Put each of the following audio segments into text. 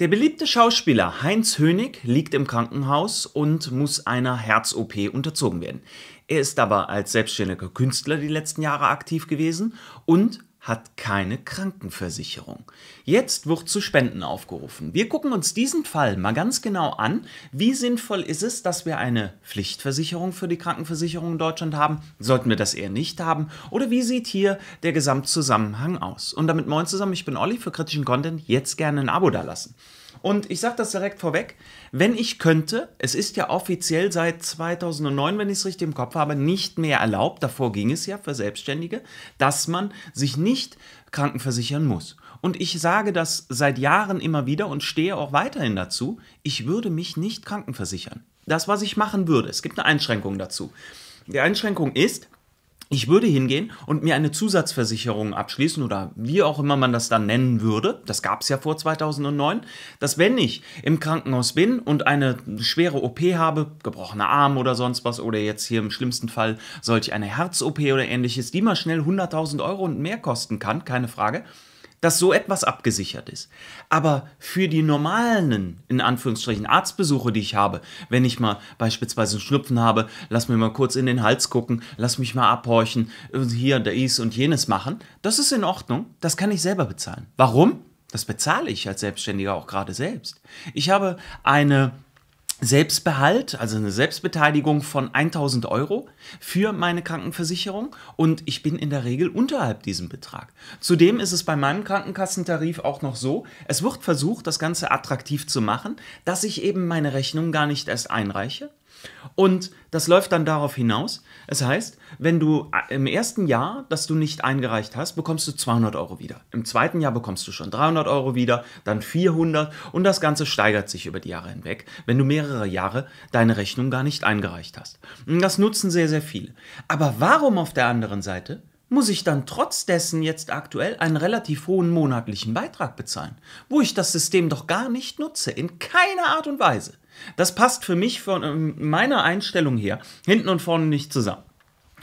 Der beliebte Schauspieler Heinz Hönig liegt im Krankenhaus und muss einer Herz-OP unterzogen werden. Er ist aber als selbstständiger Künstler die letzten Jahre aktiv gewesen und hat keine Krankenversicherung. Jetzt wird zu Spenden aufgerufen. Wir gucken uns diesen Fall mal ganz genau an. Wie sinnvoll ist es, dass wir eine Pflichtversicherung für die Krankenversicherung in Deutschland haben? Sollten wir das eher nicht haben? Oder wie sieht hier der Gesamtzusammenhang aus? Und damit moin zusammen, ich bin Olli für kritischen Content. Jetzt gerne ein Abo dalassen. Und ich sage das direkt vorweg, wenn ich könnte, es ist ja offiziell seit 2009, wenn ich es richtig im Kopf habe, nicht mehr erlaubt, davor ging es ja für Selbstständige, dass man sich nicht krankenversichern muss. Und ich sage das seit Jahren immer wieder und stehe auch weiterhin dazu, ich würde mich nicht krankenversichern. Das, was ich machen würde, es gibt eine Einschränkung dazu. Die Einschränkung ist, ich würde hingehen und mir eine Zusatzversicherung abschließen oder wie auch immer man das dann nennen würde, das gab es ja vor 2009, dass wenn ich im Krankenhaus bin und eine schwere OP habe, gebrochener Arm oder sonst was oder jetzt hier im schlimmsten Fall solch eine Herz-OP oder ähnliches, die mal schnell 100.000 Euro und mehr kosten kann, keine Frage, dass so etwas abgesichert ist. Aber für die normalen, in Anführungsstrichen, Arztbesuche, die ich habe, wenn ich mal beispielsweise einen Schnupfen habe, lass mir mal kurz in den Hals gucken, lass mich mal abhorchen, hier, da dies und jenes machen, das ist in Ordnung, das kann ich selber bezahlen. Warum? Das bezahle ich als Selbstständiger auch gerade selbst. Ich habe eine Selbstbehalt, also eine Selbstbeteiligung von 1000 Euro für meine Krankenversicherung und ich bin in der Regel unterhalb diesem Betrag. Zudem ist es bei meinem Krankenkassentarif auch noch so, es wird versucht, das Ganze attraktiv zu machen, dass ich eben meine Rechnung gar nicht erst einreiche, und das läuft dann darauf hinaus. Es das heißt, wenn du äh, im ersten Jahr, das du nicht eingereicht hast, bekommst du 200 Euro wieder. Im zweiten Jahr bekommst du schon 300 Euro wieder, dann 400 und das Ganze steigert sich über die Jahre hinweg, wenn du mehrere Jahre deine Rechnung gar nicht eingereicht hast. Und das nutzen sehr, sehr viele. Aber warum auf der anderen Seite muss ich dann trotz dessen jetzt aktuell einen relativ hohen monatlichen Beitrag bezahlen, wo ich das System doch gar nicht nutze, in keiner Art und Weise. Das passt für mich von ähm, meiner Einstellung her hinten und vorne nicht zusammen.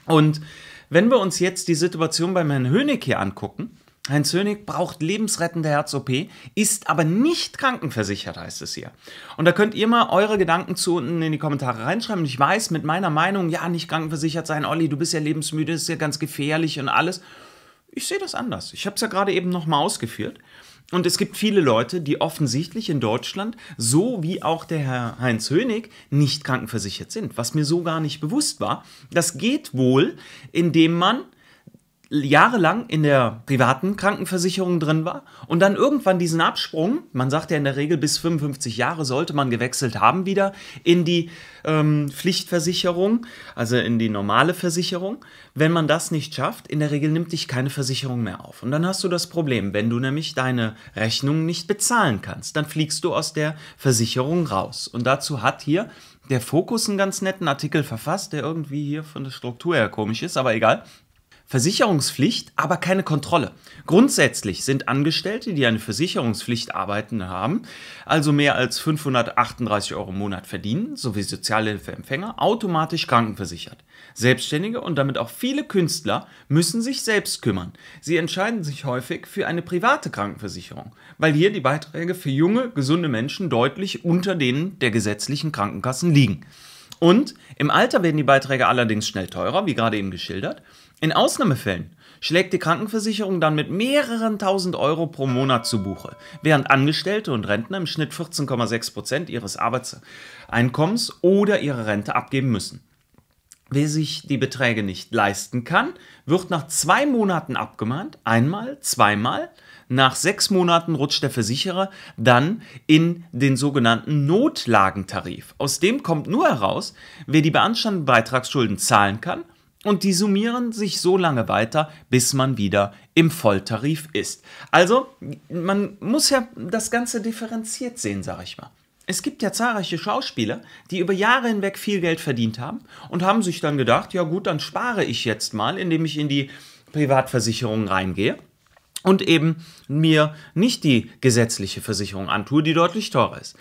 Und wenn wir uns jetzt die Situation bei Herrn Hönig hier angucken, Heinz Hönig braucht lebensrettende Herz-OP, ist aber nicht krankenversichert, heißt es hier. Und da könnt ihr mal eure Gedanken zu unten in die Kommentare reinschreiben. Ich weiß, mit meiner Meinung, ja, nicht krankenversichert sein, Olli, du bist ja lebensmüde, ist ja ganz gefährlich und alles. Ich sehe das anders. Ich habe es ja gerade eben nochmal ausgeführt. Und es gibt viele Leute, die offensichtlich in Deutschland, so wie auch der Herr Heinz Hönig, nicht krankenversichert sind, was mir so gar nicht bewusst war. Das geht wohl, indem man jahrelang in der privaten Krankenversicherung drin war und dann irgendwann diesen Absprung, man sagt ja in der Regel bis 55 Jahre sollte man gewechselt haben wieder in die ähm, Pflichtversicherung, also in die normale Versicherung. Wenn man das nicht schafft, in der Regel nimmt dich keine Versicherung mehr auf. Und dann hast du das Problem, wenn du nämlich deine Rechnung nicht bezahlen kannst, dann fliegst du aus der Versicherung raus. Und dazu hat hier der Fokus einen ganz netten Artikel verfasst, der irgendwie hier von der Struktur her komisch ist, aber egal. Versicherungspflicht, aber keine Kontrolle. Grundsätzlich sind Angestellte, die eine Versicherungspflicht arbeiten haben, also mehr als 538 Euro im Monat verdienen, sowie Sozialhilfeempfänger, automatisch krankenversichert. Selbstständige und damit auch viele Künstler müssen sich selbst kümmern. Sie entscheiden sich häufig für eine private Krankenversicherung, weil hier die Beiträge für junge, gesunde Menschen deutlich unter denen der gesetzlichen Krankenkassen liegen. Und im Alter werden die Beiträge allerdings schnell teurer, wie gerade eben geschildert. In Ausnahmefällen schlägt die Krankenversicherung dann mit mehreren tausend Euro pro Monat zu Buche, während Angestellte und Rentner im Schnitt 14,6 Prozent ihres Arbeitseinkommens oder ihre Rente abgeben müssen. Wer sich die Beträge nicht leisten kann, wird nach zwei Monaten abgemahnt, einmal, zweimal. Nach sechs Monaten rutscht der Versicherer dann in den sogenannten Notlagentarif. Aus dem kommt nur heraus, wer die beanstandeten Beitragsschulden zahlen kann und die summieren sich so lange weiter, bis man wieder im Volltarif ist. Also man muss ja das Ganze differenziert sehen, sag ich mal. Es gibt ja zahlreiche Schauspieler, die über Jahre hinweg viel Geld verdient haben und haben sich dann gedacht, ja gut, dann spare ich jetzt mal, indem ich in die Privatversicherung reingehe und eben mir nicht die gesetzliche Versicherung antue, die deutlich teurer ist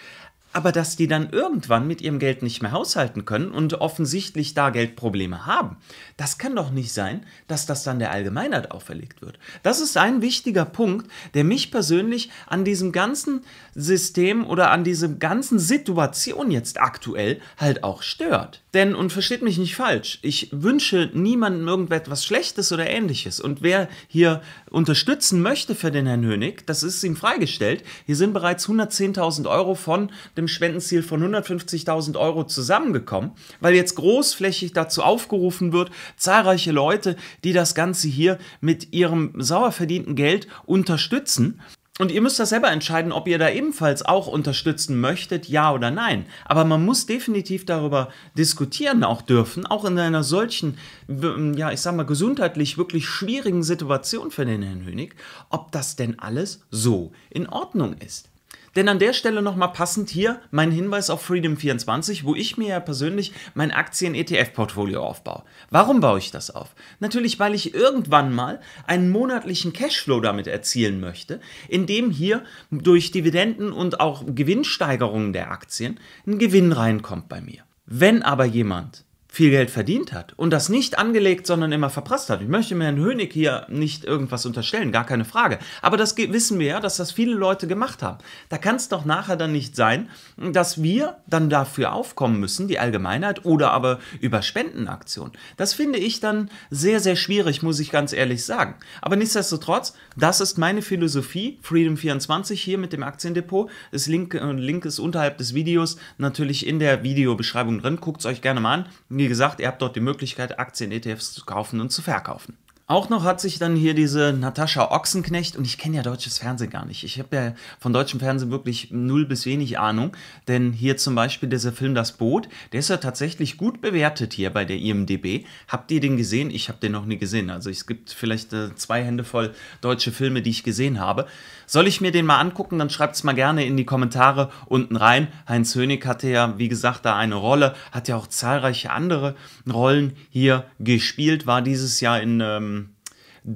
aber dass die dann irgendwann mit ihrem Geld nicht mehr haushalten können und offensichtlich da Geldprobleme haben. Das kann doch nicht sein, dass das dann der Allgemeinheit auferlegt wird. Das ist ein wichtiger Punkt, der mich persönlich an diesem ganzen System oder an dieser ganzen Situation jetzt aktuell halt auch stört. Denn, und versteht mich nicht falsch, ich wünsche niemandem irgendetwas Schlechtes oder ähnliches. Und wer hier unterstützen möchte für den Herrn Hönig, das ist ihm freigestellt. Hier sind bereits 110.000 Euro von dem Spendenziel von 150.000 Euro zusammengekommen, weil jetzt großflächig dazu aufgerufen wird, zahlreiche Leute, die das Ganze hier mit ihrem sauer verdienten Geld unterstützen. Und ihr müsst das selber entscheiden, ob ihr da ebenfalls auch unterstützen möchtet, ja oder nein. Aber man muss definitiv darüber diskutieren auch dürfen, auch in einer solchen, ähm, ja, ich sag mal, gesundheitlich wirklich schwierigen Situation für den Herrn Hönig, ob das denn alles so in Ordnung ist. Denn an der Stelle nochmal passend hier mein Hinweis auf Freedom24, wo ich mir ja persönlich mein Aktien-ETF-Portfolio aufbaue. Warum baue ich das auf? Natürlich, weil ich irgendwann mal einen monatlichen Cashflow damit erzielen möchte, indem hier durch Dividenden und auch Gewinnsteigerungen der Aktien ein Gewinn reinkommt bei mir. Wenn aber jemand viel Geld verdient hat und das nicht angelegt, sondern immer verprasst hat. Ich möchte mir Herrn Hönig hier nicht irgendwas unterstellen, gar keine Frage. Aber das wissen wir ja, dass das viele Leute gemacht haben. Da kann es doch nachher dann nicht sein, dass wir dann dafür aufkommen müssen, die Allgemeinheit oder aber über Spendenaktionen. Das finde ich dann sehr, sehr schwierig, muss ich ganz ehrlich sagen. Aber nichtsdestotrotz, das ist meine Philosophie. Freedom24 hier mit dem Aktiendepot. Das Link, äh, Link ist unterhalb des Videos natürlich in der Videobeschreibung drin. Guckt es euch gerne mal an wie gesagt, ihr habt dort die Möglichkeit, Aktien-ETFs zu kaufen und zu verkaufen. Auch noch hat sich dann hier diese Natascha Ochsenknecht, und ich kenne ja deutsches Fernsehen gar nicht. Ich habe ja von deutschem Fernsehen wirklich null bis wenig Ahnung. Denn hier zum Beispiel dieser Film Das Boot, der ist ja tatsächlich gut bewertet hier bei der IMDB. Habt ihr den gesehen? Ich habe den noch nie gesehen. Also es gibt vielleicht äh, zwei Hände voll deutsche Filme, die ich gesehen habe. Soll ich mir den mal angucken, dann schreibt es mal gerne in die Kommentare unten rein. Heinz Hönig hatte ja, wie gesagt, da eine Rolle, hat ja auch zahlreiche andere Rollen hier gespielt, war dieses Jahr in. Ähm,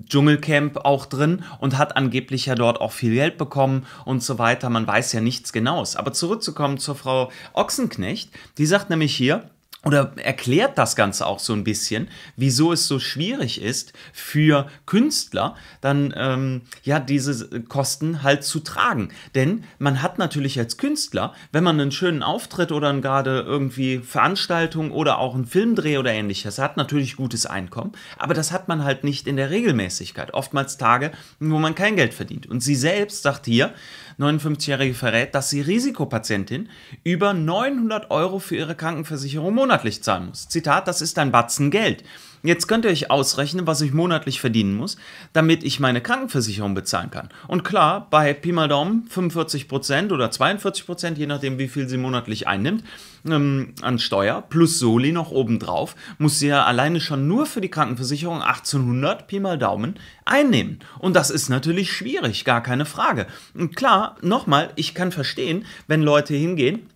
Dschungelcamp auch drin und hat angeblich ja dort auch viel Geld bekommen und so weiter. Man weiß ja nichts Genaues. Aber zurückzukommen zur Frau Ochsenknecht, die sagt nämlich hier, oder erklärt das Ganze auch so ein bisschen, wieso es so schwierig ist für Künstler, dann ähm, ja diese Kosten halt zu tragen. Denn man hat natürlich als Künstler, wenn man einen schönen Auftritt oder gerade irgendwie Veranstaltung oder auch einen Filmdreh oder ähnliches hat, natürlich gutes Einkommen, aber das hat man halt nicht in der Regelmäßigkeit. Oftmals Tage, wo man kein Geld verdient. Und sie selbst sagt hier, 59-Jährige verrät, dass sie Risikopatientin über 900 Euro für ihre Krankenversicherung monatlich monatlich zahlen muss. Zitat, das ist ein Batzen Geld. Jetzt könnt ihr euch ausrechnen, was ich monatlich verdienen muss, damit ich meine Krankenversicherung bezahlen kann. Und klar, bei Pi mal Daumen 45% oder 42%, je nachdem, wie viel sie monatlich einnimmt, ähm, an Steuer plus Soli noch obendrauf, muss sie ja alleine schon nur für die Krankenversicherung 1800 Pi mal Daumen einnehmen. Und das ist natürlich schwierig, gar keine Frage. Und klar, nochmal, ich kann verstehen, wenn Leute hingehen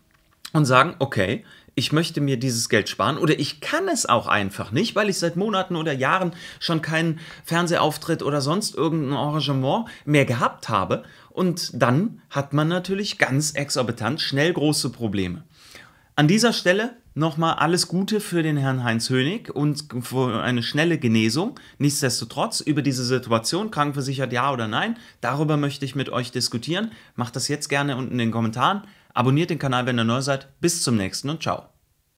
und sagen, okay, ich möchte mir dieses Geld sparen oder ich kann es auch einfach nicht, weil ich seit Monaten oder Jahren schon keinen Fernsehauftritt oder sonst irgendein Arrangement mehr gehabt habe. Und dann hat man natürlich ganz exorbitant schnell große Probleme. An dieser Stelle nochmal alles Gute für den Herrn Heinz Hönig und für eine schnelle Genesung. Nichtsdestotrotz, über diese Situation, krankenversichert ja oder nein, darüber möchte ich mit euch diskutieren. Macht das jetzt gerne unten in den Kommentaren. Abonniert den Kanal, wenn ihr neu seid. Bis zum nächsten und ciao.